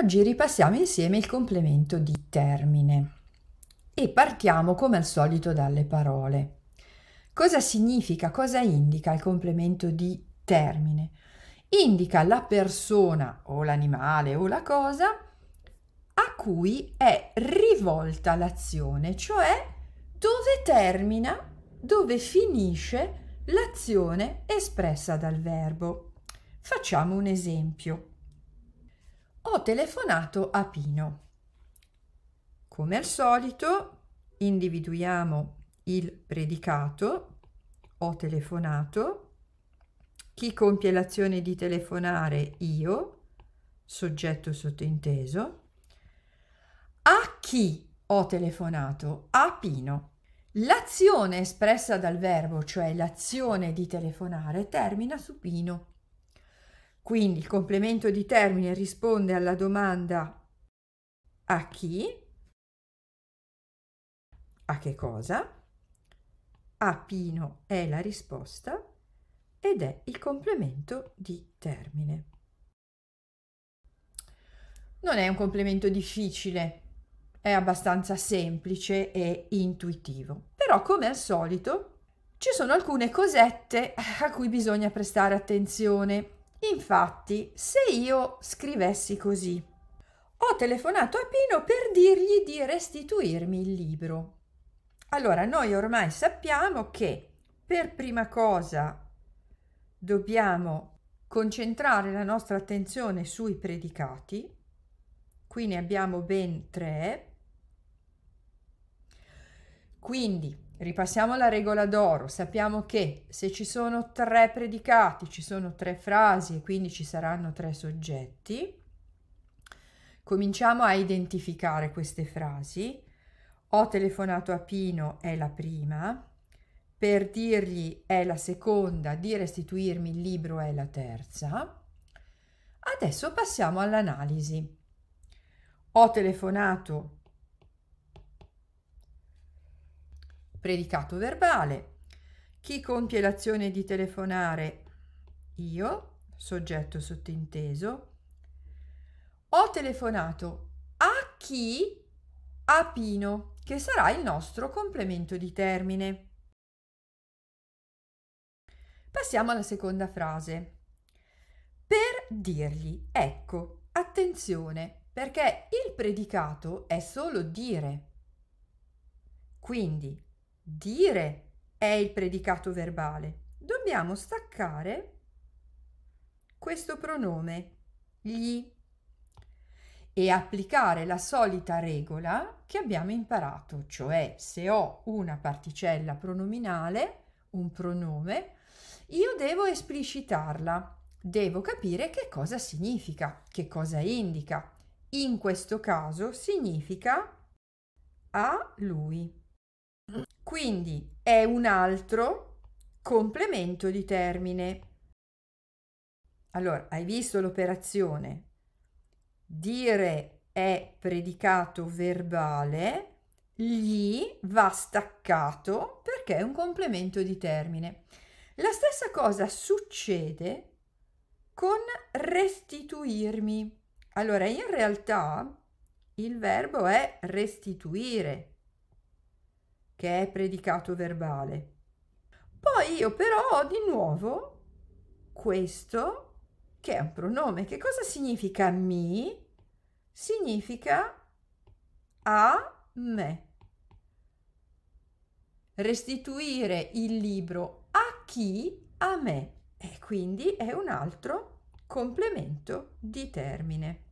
Oggi ripassiamo insieme il complemento di termine e partiamo come al solito dalle parole. Cosa significa, cosa indica il complemento di termine? Indica la persona o l'animale o la cosa a cui è rivolta l'azione, cioè dove termina, dove finisce l'azione espressa dal verbo. Facciamo un esempio ho telefonato a Pino. Come al solito individuiamo il predicato, ho telefonato, chi compie l'azione di telefonare io, soggetto sottinteso, a chi ho telefonato? A Pino. L'azione espressa dal verbo, cioè l'azione di telefonare, termina su Pino. Quindi il complemento di termine risponde alla domanda a chi, a che cosa, a Pino è la risposta ed è il complemento di termine. Non è un complemento difficile, è abbastanza semplice e intuitivo, però come al solito ci sono alcune cosette a cui bisogna prestare attenzione Infatti, se io scrivessi così, ho telefonato a Pino per dirgli di restituirmi il libro. Allora, noi ormai sappiamo che per prima cosa dobbiamo concentrare la nostra attenzione sui predicati. Qui ne abbiamo ben tre. Quindi Ripassiamo la regola d'oro, sappiamo che se ci sono tre predicati, ci sono tre frasi e quindi ci saranno tre soggetti. Cominciamo a identificare queste frasi. Ho telefonato a Pino è la prima, per dirgli è la seconda, di restituirmi il libro è la terza. Adesso passiamo all'analisi. Ho telefonato predicato verbale. Chi compie l'azione di telefonare? Io, soggetto sottinteso. Ho telefonato a chi? A Pino, che sarà il nostro complemento di termine. Passiamo alla seconda frase. Per dirgli, ecco, attenzione, perché il predicato è solo dire. Quindi Dire è il predicato verbale. Dobbiamo staccare questo pronome, gli, e applicare la solita regola che abbiamo imparato, cioè se ho una particella pronominale, un pronome, io devo esplicitarla, devo capire che cosa significa, che cosa indica. In questo caso significa a lui. Quindi è un altro complemento di termine. Allora, hai visto l'operazione? Dire è predicato verbale, gli va staccato perché è un complemento di termine. La stessa cosa succede con restituirmi. Allora, in realtà il verbo è restituire, che è predicato verbale. Poi io però ho di nuovo questo che è un pronome. Che cosa significa mi? Significa a me. Restituire il libro a chi? A me. E quindi è un altro complemento di termine.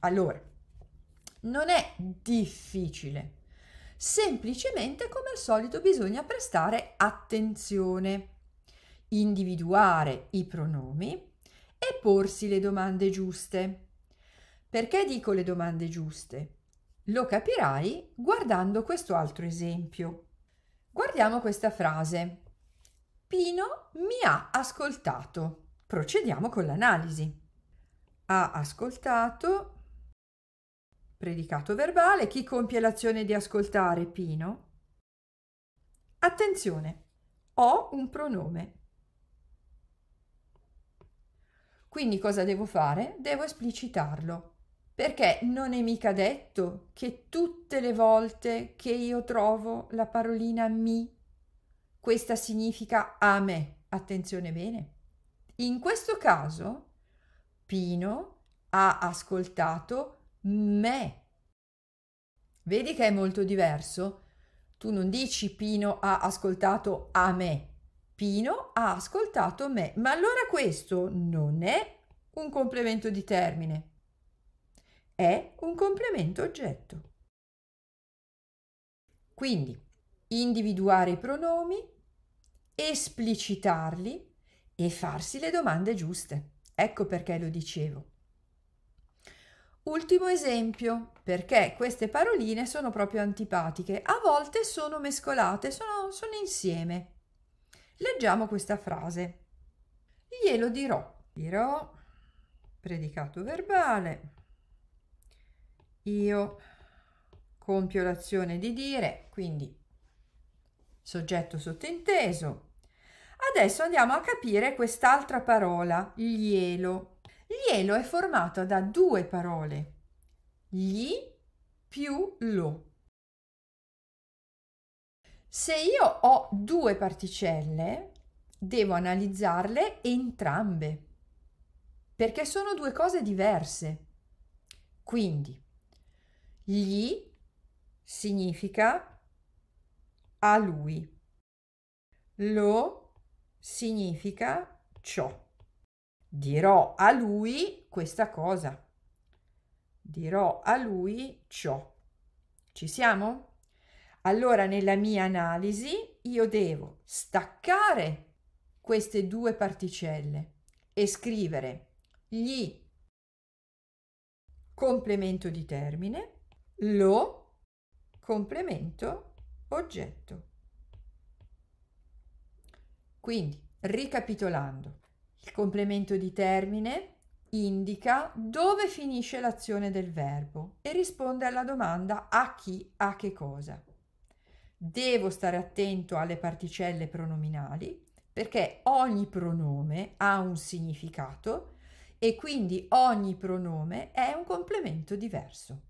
Allora, non è difficile. Semplicemente, come al solito, bisogna prestare attenzione, individuare i pronomi e porsi le domande giuste. Perché dico le domande giuste? Lo capirai guardando questo altro esempio. Guardiamo questa frase. Pino mi ha ascoltato. Procediamo con l'analisi. Ha ascoltato Predicato verbale, chi compie l'azione di ascoltare Pino? Attenzione, ho un pronome. Quindi cosa devo fare? Devo esplicitarlo, perché non è mica detto che tutte le volte che io trovo la parolina mi, questa significa a me. Attenzione bene. In questo caso, Pino ha ascoltato me. Vedi che è molto diverso? Tu non dici Pino ha ascoltato a me. Pino ha ascoltato me. Ma allora questo non è un complemento di termine. È un complemento oggetto. Quindi, individuare i pronomi, esplicitarli e farsi le domande giuste. Ecco perché lo dicevo. Ultimo esempio, perché queste paroline sono proprio antipatiche, a volte sono mescolate, sono, sono insieme. Leggiamo questa frase. Glielo dirò. Dirò, predicato verbale. Io compio l'azione di dire, quindi soggetto sottinteso. Adesso andiamo a capire quest'altra parola, glielo glielo è formato da due parole, gli più lo. Se io ho due particelle, devo analizzarle entrambe, perché sono due cose diverse. Quindi, gli significa a lui, lo significa ciò dirò a lui questa cosa. Dirò a lui ciò. Ci siamo? Allora nella mia analisi io devo staccare queste due particelle e scrivere gli complemento di termine, lo complemento oggetto. Quindi, ricapitolando, il complemento di termine indica dove finisce l'azione del verbo e risponde alla domanda a chi, a che cosa. Devo stare attento alle particelle pronominali perché ogni pronome ha un significato e quindi ogni pronome è un complemento diverso.